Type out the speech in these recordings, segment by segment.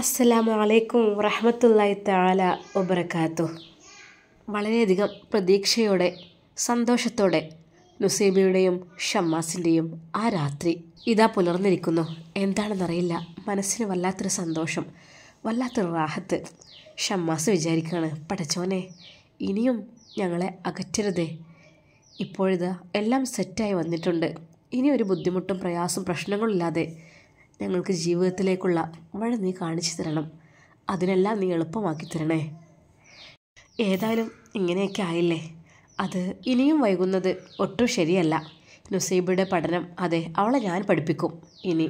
അസ്സലാമു അലൈക്കും റഹമത്തുല്ലായി താല ഒബറക്കാത്തു വളരെയധികം പ്രതീക്ഷയോടെ സന്തോഷത്തോടെ നുസീബയുടെയും ഷമ്മാസിൻ്റെയും ആ രാത്രി ഇതാ പുലർന്നിരിക്കുന്നു എന്താണെന്നറിയില്ല മനസ്സിന് വല്ലാത്തൊരു സന്തോഷം വല്ലാത്തൊരു റാഹത്ത് ഷമ്മാസ് വിചാരിക്കുകയാണ് പടച്ചോനെ ഇനിയും ഞങ്ങളെ അകറ്റരുതേ ഇപ്പോഴിത് എല്ലാം സെറ്റായി വന്നിട്ടുണ്ട് ഇനി ഒരു ബുദ്ധിമുട്ടും പ്രയാസവും പ്രശ്നങ്ങളില്ലാതെ ഞങ്ങൾക്ക് ജീവിതത്തിലേക്കുള്ള വഴി നീ കാണിച്ചു തരണം അതിനെല്ലാം നീ എളുപ്പമാക്കി തരണേ ഏതായാലും ഇങ്ങനെയൊക്കെ ആയില്ലേ അത് ഇനിയും വൈകുന്നത് ഒട്ടും ശരിയല്ല നുസൈബയുടെ പഠനം അതെ അവളെ ഞാൻ പഠിപ്പിക്കും ഇനി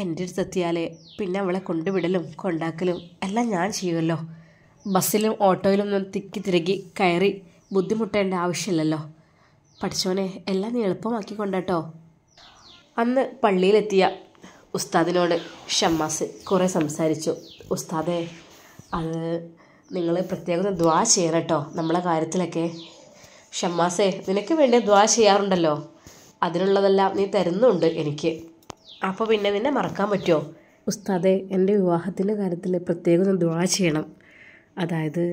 എൻ്റെ അടുത്ത് പിന്നെ അവളെ കൊണ്ടുവിടലും കൊണ്ടാക്കലും എല്ലാം ഞാൻ ചെയ്യുമല്ലോ ബസ്സിലും ഓട്ടോയിലും ഒന്നും തിക്കി തിരകി കയറി ബുദ്ധിമുട്ടേണ്ട ആവശ്യമില്ലല്ലോ പഠിച്ചോനെ എല്ലാം നീ എളുപ്പമാക്കി കൊണ്ടാട്ടോ അന്ന് പള്ളിയിലെത്തിയ ഉസ്താദിനോട് ഷമ്മാസ് കുറേ സംസാരിച്ചു ഉസ്താദേ അത് നിങ്ങൾ പ്രത്യേകം ദ്വാ ചെയ്യണം കേട്ടോ നമ്മളെ കാര്യത്തിലൊക്കെ ഷമ്മാസേ നിനക്ക് വേണ്ടി ദ്വാ ചെയ്യാറുണ്ടല്ലോ അതിനുള്ളതെല്ലാം നീ തരുന്നുണ്ട് എനിക്ക് അപ്പോൾ പിന്നെ നിന്നെ മറക്കാൻ പറ്റുമോ ഉസ്താദെ എൻ്റെ വിവാഹത്തിൻ്റെ കാര്യത്തിൽ പ്രത്യേകം ദ്വാ ചെയ്യണം അതായത്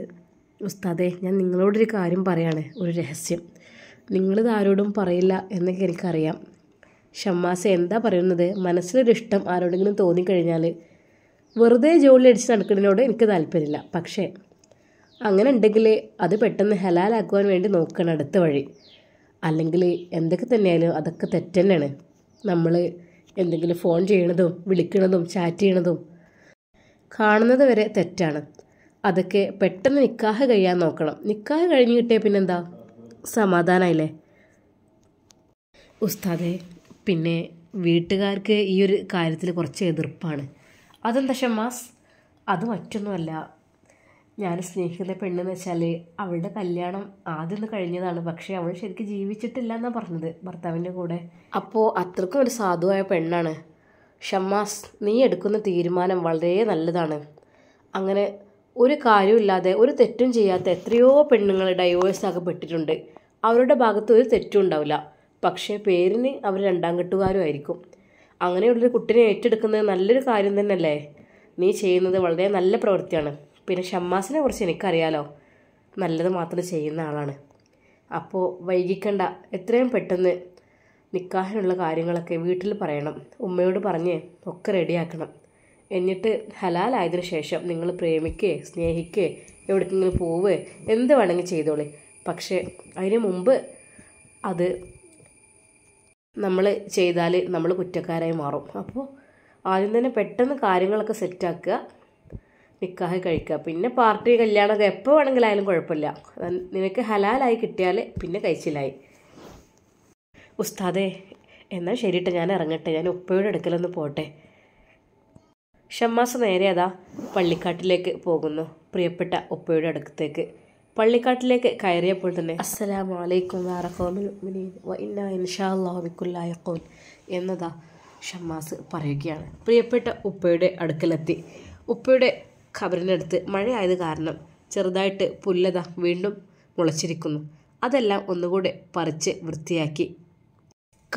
ഉസ്താദെ ഞാൻ നിങ്ങളോടൊരു കാര്യം പറയാണ് ഒരു രഹസ്യം നിങ്ങളിത് ആരോടും പറയില്ല എന്നൊക്കെ എനിക്കറിയാം ഷമ്മാസ എന്താ പറയുന്നത് മനസ്സിലൊരിഷ്ടം ആരോടെങ്കിലും തോന്നിക്കഴിഞ്ഞാൽ വെറുതെ ജോലി അടിച്ച് നടക്കുന്നതിനോട് എനിക്ക് താല്പര്യമില്ല പക്ഷേ അങ്ങനെ ഉണ്ടെങ്കിൽ അത് പെട്ടെന്ന് ഹലാലാക്കുവാൻ വേണ്ടി നോക്കണം അടുത്ത വഴി അല്ലെങ്കിൽ എന്തൊക്കെ തന്നെയാലും അതൊക്കെ തെറ്റന്നെയാണ് നമ്മൾ എന്തെങ്കിലും ഫോൺ ചെയ്യണതും വിളിക്കണതും ചാറ്റ് ചെയ്യണതും കാണുന്നത് വരെ തെറ്റാണ് അതൊക്കെ പെട്ടെന്ന് നിക്കാഹ് കഴിയാൻ നോക്കണം നിക്കാഹ് കഴിഞ്ഞ് കിട്ടിയാൽ പിന്നെന്താ സമാധാനമായില്ലേ ഉസ്താദേ പിന്നെ വീട്ടുകാർക്ക് ഈ ഒരു കാര്യത്തിൽ കുറച്ച് എതിർപ്പാണ് അതെന്താ ഷമാസ് അത് മറ്റൊന്നുമല്ല ഞാൻ സ്നേഹിക്കുന്ന പെണ്ണെന്ന് വെച്ചാൽ അവളുടെ കല്യാണം ആദ്യം കഴിഞ്ഞതാണ് പക്ഷേ അവൾ ശരിക്കും ജീവിച്ചിട്ടില്ല എന്നാണ് പറഞ്ഞത് ഭർത്താവിൻ്റെ കൂടെ അപ്പോൾ അത്രക്കും ഒരു സാധുവായ പെണ്ണാണ് ഷമ്മാസ് നീ എടുക്കുന്ന തീരുമാനം വളരെ നല്ലതാണ് അങ്ങനെ ഒരു കാര്യമില്ലാതെ ഒരു തെറ്റും ചെയ്യാത്ത എത്രയോ പെണ്ണുങ്ങൾ ഡൈവേഴ്സ് ആക്കപ്പെട്ടിട്ടുണ്ട് അവരുടെ ഭാഗത്ത് ഒരു തെറ്റും ഉണ്ടാവില്ല പക്ഷേ പേരിന് അവർ രണ്ടാം കെട്ടുകാരും ആയിരിക്കും അങ്ങനെയുള്ളൊരു കുട്ടിനെ ഏറ്റെടുക്കുന്നത് നല്ലൊരു കാര്യം തന്നെയല്ലേ നീ ചെയ്യുന്നത് വളരെ നല്ല പ്രവൃത്തിയാണ് പിന്നെ ഷമ്മാസിനെ കുറിച്ച് എനിക്കറിയാലോ നല്ലത് മാത്രം ചെയ്യുന്ന ആളാണ് അപ്പോൾ വൈകിക്കണ്ട എത്രയും പെട്ടെന്ന് നിക്കാഹിനുള്ള കാര്യങ്ങളൊക്കെ വീട്ടിൽ പറയണം ഉമ്മയോട് പറഞ്ഞ് ഒക്കെ റെഡിയാക്കണം എന്നിട്ട് ഹലാലായതിനു ശേഷം നിങ്ങൾ പ്രേമിക്കേ സ്നേഹിക്കേ എവിടേക്കെങ്കിലും പോവേ എന്ത് വേണമെങ്കിൽ ചെയ്തോളേ പക്ഷേ അതിന് മുമ്പ് അത് നമ്മൾ ചെയ്താൽ നമ്മൾ കുറ്റക്കാരായി മാറും അപ്പോൾ ആദ്യം തന്നെ പെട്ടെന്ന് കാര്യങ്ങളൊക്കെ സെറ്റാക്കുക നിക്കാഹി കഴിക്കുക പിന്നെ പാർട്ടി കല്യാണമൊക്കെ എപ്പോൾ വേണമെങ്കിലായാലും കുഴപ്പമില്ല നിനക്ക് ഹലാലായി കിട്ടിയാൽ പിന്നെ കഴിച്ചിലായി ഉസ്താദേ എന്നാൽ ശരിയിട്ട് ഞാൻ ഇറങ്ങട്ടെ ഞാൻ ഉപ്പയുടെ എടുക്കലൊന്ന് പോട്ടെ ഷമ്മാസ് നേരെ അതാ പള്ളിക്കാട്ടിലേക്ക് പോകുന്നു പ്രിയപ്പെട്ട ഉപ്പയുടെ അടുക്കത്തേക്ക് പള്ളിക്കാട്ടിലേക്ക് കയറിയപ്പോൾ തന്നെ അസ്സലാം വലൈക്കും വറഹോമിൻഷാല്ലാബിക്കുല്ലായക്കോൻ എന്നതാ ഷമ്മാസ് പറയുകയാണ് പ്രിയപ്പെട്ട ഉപ്പയുടെ അടുക്കലെത്തി ഉപ്പയുടെ ഖബറിനടുത്ത് മഴയായത് കാരണം ചെറുതായിട്ട് പുല്ലത വീണ്ടും മുളച്ചിരിക്കുന്നു അതെല്ലാം ഒന്നുകൂടെ പറിച്ച് വൃത്തിയാക്കി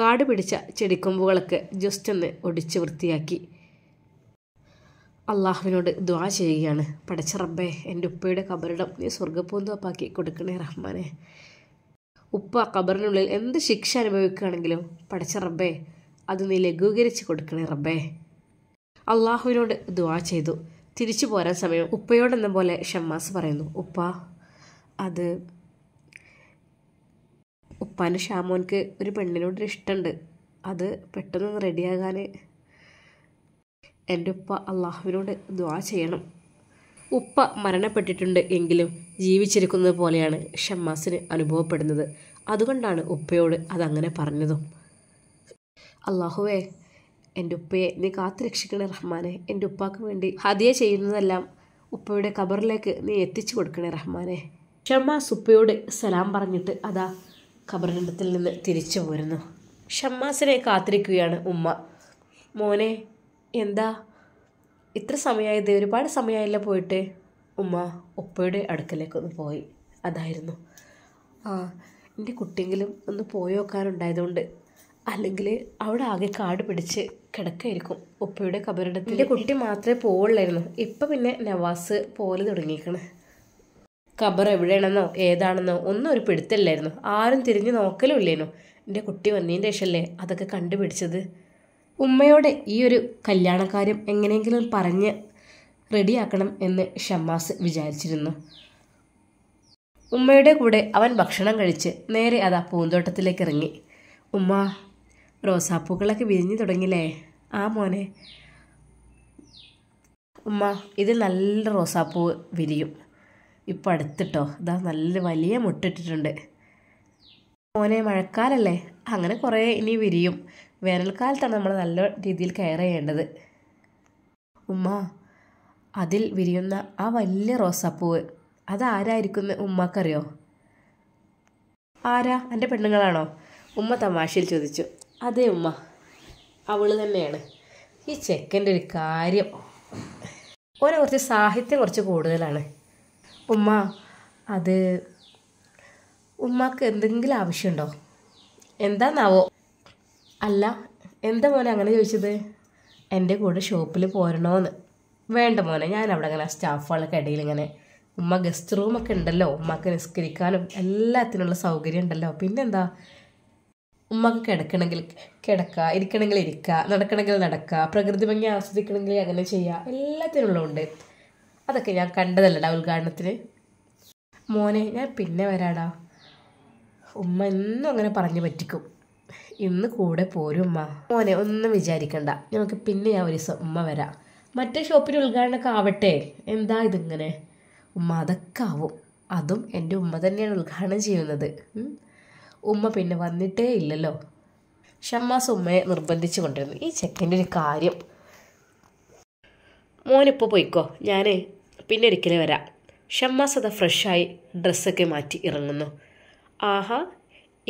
കാട് പിടിച്ച ചെടിക്കൊമ്പുകളൊക്കെ ജസ്റ്റ് ഒന്ന് ഒടിച്ച് വൃത്തിയാക്കി അള്ളാഹുവിനോട് ദ്വാ ചെയ്യുകയാണ് പടച്ച റബ്ബേ എൻ്റെ ഉപ്പയുടെ കബറിടം നീ സ്വർഗ്ഗപൂന്തോപ്പാക്കി കൊടുക്കണേ റഹ്മാനെ ഉപ്പ കബറിനുള്ളിൽ എന്ത് ശിക്ഷ അനുഭവിക്കുകയാണെങ്കിലും പടച്ച റബ്ബേ അത് നീ ലഘൂകരിച്ച് കൊടുക്കണേ റബ്ബേ അള്ളാഹുവിനോട് ദ്വാ ചെയ്തു തിരിച്ചു പോരാൻ സമയം ഉപ്പയോടെന്ന പോലെ ഷമ്മാസ് പറയുന്നു ഉപ്പ അത് ഉപ്പാൻ്റെ ഷാമോൻക്ക് ഒരു പെണ്ണിനോട് ഇഷ്ടമുണ്ട് അത് പെട്ടെന്ന് റെഡിയാകാൻ എൻ്റെ ഉപ്പ അള്ളാഹുവിനോട് ദ്വാ ചെയ്യണം ഉപ്പ മരണപ്പെട്ടിട്ടുണ്ട് എങ്കിലും ജീവിച്ചിരിക്കുന്നത് പോലെയാണ് ഷമ്മാസിന് അനുഭവപ്പെടുന്നത് അതുകൊണ്ടാണ് ഉപ്പയോട് അതങ്ങനെ പറഞ്ഞതും അള്ളാഹുവേ എൻ്റെ ഉപ്പയെ നീ കാത്തു രക്ഷിക്കണേ റഹ്മാനെ എൻ്റെ ഉപ്പാക്ക് വേണ്ടി ഹതിയ ചെയ്യുന്നതെല്ലാം ഉപ്പയുടെ ഖബറിലേക്ക് നീ എത്തിച്ചു കൊടുക്കണേ റഹ്മാനെ ഷമ്മാസ് ഉപ്പയോട് സലാം പറഞ്ഞിട്ട് അതാ ഖബറിടത്തിൽ നിന്ന് തിരിച്ചു പോരുന്നു ഷമ്മാസിനെ കാത്തിരിക്കുകയാണ് ഉമ്മ മോനെ എന്താ ഇത്ര സമയമായത് ഒരുപാട് സമയമായില്ല പോയിട്ട് ഉമ്മ ഉപ്പയുടെ അടുക്കലേക്കൊന്ന് പോയി അതായിരുന്നു ആ എൻ്റെ കുട്ടിയെങ്കിലും ഒന്ന് പോയി നോക്കാനുണ്ടായതുകൊണ്ട് അല്ലെങ്കിൽ അവിടെ ആകെ കാട് പിടിച്ച് കിടക്കായിരിക്കും ഉപ്പയുടെ കബറിടത്തിൽ എൻ്റെ കുട്ടി മാത്രമേ പോവുള്ളായിരുന്നു ഇപ്പം പിന്നെ നവാസ് പോലെ തുടങ്ങിയിരിക്കണേ ഖബർ എവിടെയാണെന്നോ ഏതാണെന്നോ ഒന്നും ഒരു പിടുത്തമില്ലായിരുന്നു ആരും തിരിഞ്ഞു നോക്കലുമില്ലേനു എൻ്റെ കുട്ടി വന്നതിൻ്റെ ശേഷമല്ലേ അതൊക്കെ കണ്ടുപിടിച്ചത് ഉമ്മയോട് ഈ ഒരു കല്യാണകാര്യം എങ്ങനെയെങ്കിലും പറഞ്ഞ് റെഡിയാക്കണം എന്ന് ഷമ്മാസ് വിചാരിച്ചിരുന്നു ഉമ്മയുടെ കൂടെ അവൻ ഭക്ഷണം കഴിച്ച് നേരെ അതാ പൂന്തോട്ടത്തിലേക്ക് ഇറങ്ങി ഉമ്മ റോസാപ്പൂക്കളൊക്കെ വിരിഞ്ഞു തുടങ്ങില്ലേ ആ മോനെ ഉമ്മ ഇത് നല്ല റോസാപ്പൂവ് വിരിയും ഇപ്പം അടുത്തിട്ടോ ഇതാ നല്ല വലിയ മുട്ടിട്ടിട്ടുണ്ട് മോനെ മഴക്കാലല്ലേ അങ്ങനെ കുറേ ഇനി വിരിയും വേനൽക്കാലത്താണ് നമ്മൾ നല്ല രീതിയിൽ കെയർ ചെയ്യേണ്ടത് ഉമ്മ അതിൽ വിരിയുന്ന ആ വലിയ റോസാപ്പൂവ് അതാരായിരിക്കും ഉമ്മക്കറിയോ ആരാ എൻ്റെ പെണ്ണുങ്ങളാണോ ഉമ്മ തമാശയിൽ ചോദിച്ചു അതേ ഉമ്മ അവൾ തന്നെയാണ് ഈ ചെക്കൻ്റെ ഒരു കാര്യം ഓരോ കുറച്ച് സാഹിത്യം കുറച്ച് കൂടുതലാണ് ഉമ്മ അത് ഉമ്മാക്ക് എന്തെങ്കിലും ആവശ്യമുണ്ടോ എന്താന്നാവോ അല്ല എന്താ മോനെ അങ്ങനെ ചോദിച്ചത് എൻ്റെ കൂടെ ഷോപ്പിൽ പോരണോന്ന് വേണ്ട മോനെ ഞാൻ അവിടെ അങ്ങനെ സ്റ്റാഫുകളൊക്കെ ഇടയിൽ ഇങ്ങനെ ഉമ്മ ഗസ്റ്റ് റൂമൊക്കെ ഉണ്ടല്ലോ ഉമ്മക്ക് നിസ്കരിക്കാനും എല്ലാത്തിനുള്ള സൗകര്യം ഉണ്ടല്ലോ പിന്നെന്താ ഉമ്മക്ക് കിടക്കണമെങ്കിൽ കിടക്കുക ഇരിക്കണമെങ്കിൽ ഇരിക്കുക നടക്കണമെങ്കിൽ നടക്കുക പ്രകൃതി ഭംഗി ആസ്വദിക്കണമെങ്കിൽ അങ്ങനെ ചെയ്യുക എല്ലാത്തിനുള്ളതുണ്ട് അതൊക്കെ ഞാൻ കണ്ടതല്ലടാ ഉദ്ഘാടനത്തിന് മോനെ ഞാൻ പിന്നെ വരാടാ ഉമ്മ എന്നും അങ്ങനെ പറഞ്ഞു പറ്റിക്കും ഇന്ന് കൂടെ പോരും ഉമ്മ മോനെ ഒന്നും വിചാരിക്കണ്ട നമുക്ക് പിന്നെ ആ ഒരു ദിവസം ഉമ്മ വരാം മറ്റേ ഷോപ്പിന് ഉദ്ഘാടനമൊക്കെ ആവട്ടെ എന്താ ഇതിങ്ങനെ ഉമ്മ അതൊക്കെ ആവും അതും എൻ്റെ ഉമ്മ തന്നെയാണ് ഉദ്ഘാടനം ചെയ്യുന്നത് ഉമ്മ പിന്നെ വന്നിട്ടേ ഇല്ലല്ലോ ഷമ്മാസ് ഉമ്മയെ നിർബന്ധിച്ചു കൊണ്ടിരുന്നു ഈ ചെക്കൻ്റെ ഒരു കാര്യം മോനിപ്പോൾ പോയിക്കോ ഞാൻ പിന്നെ ഒരിക്കലേ വരാം ഷമ്മാസ് അത് ഫ്രഷായി ഡ്രസ്സൊക്കെ മാറ്റി ഇറങ്ങുന്നു ആഹാ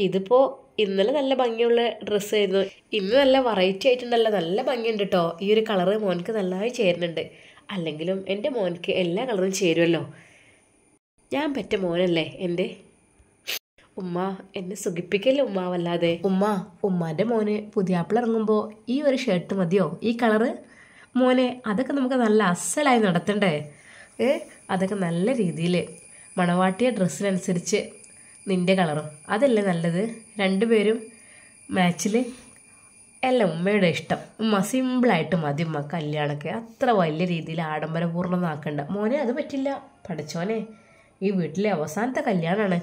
ഇതിപ്പോൾ ഇന്നലെ നല്ല ഭംഗിയുള്ള ഡ്രസ്സായിരുന്നു ഇന്ന് നല്ല വെറൈറ്റി ആയിട്ടുണ്ടല്ലോ നല്ല ഭംഗിയുണ്ട് കേട്ടോ ഈ ഒരു കളറ് മോൻക്ക് നല്ലതായി ചേരുന്നുണ്ട് അല്ലെങ്കിലും എൻ്റെ മോൻക്ക് എല്ലാ കളറും ചേരുമല്ലോ ഞാൻ പറ്റ മോനല്ലേ എൻ്റെ ഉമ്മ എന്നെ സുഖിപ്പിക്കല്ലേ ഉമ്മ വല്ലാതെ ഉമ്മ ഉമ്മാൻ്റെ മോന് ആപ്പിൾ ഇറങ്ങുമ്പോൾ ഈ ഒരു ഷർട്ട് മതിയോ ഈ കളറ് മോനെ അതൊക്കെ നമുക്ക് നല്ല അസലായി നടത്തണ്ടേ ഏ അതൊക്കെ നല്ല രീതിയിൽ മണവാട്ടിയ ഡ്രസ്സിനനുസരിച്ച് നിൻ്റെ കളറും അതല്ലേ നല്ലത് രണ്ടുപേരും മാച്ചിൽ അല്ല ഉമ്മയുടെ ഇഷ്ടം ഉമ്മ സിമ്പിളായിട്ട് മതി ഉമ്മ കല്യാണമൊക്കെ അത്ര വലിയ രീതിയിൽ ആഡംബരപൂർണ്ണമാക്കണ്ട മോനെ അത് പറ്റില്ല പഠിച്ചോനെ ഈ വീട്ടിലെ അവസാനത്തെ കല്യാണമാണ്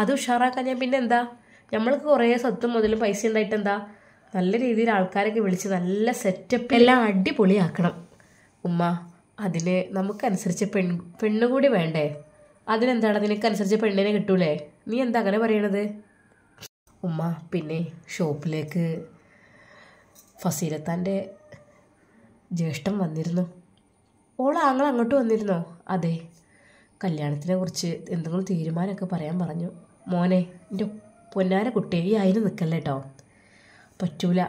അത് ഉഷാറാക്കാൻ ഞാൻ പിന്നെ എന്താ നമ്മൾക്ക് കുറേ സ്വത്തും മുതൽ പൈസ ഉണ്ടായിട്ട് എന്താ നല്ല രീതിയിൽ ആൾക്കാരൊക്കെ വിളിച്ച് നല്ല സെറ്റപ്പ് എല്ലാം അടിപൊളിയാക്കണം ഉമ്മ അതിന് നമുക്കനുസരിച്ച് പെൺ പെണ്ണുകൂടി വേണ്ടേ അതിനെന്താണ് നിനക്കനുസരിച്ച് പെണ്ണിനെ കിട്ടൂലേ നീ എന്താ അങ്ങനെ പറയണത് ഉമ്മ പിന്നെ ഷോപ്പിലേക്ക് ഫസീലത്താൻ്റെ ജ്യേഷ്ഠം വന്നിരുന്നു ഓൾ ആങ്ങൾ അങ്ങോട്ട് വന്നിരുന്നോ അതെ കല്യാണത്തിനെ കുറിച്ച് എന്തെങ്കിലും തീരുമാനമൊക്കെ പറയാൻ പറഞ്ഞു മോനെ എൻ്റെ പൊന്നാര കുട്ടിയെ ഈ നിൽക്കല്ലേ കേട്ടോ പറ്റൂല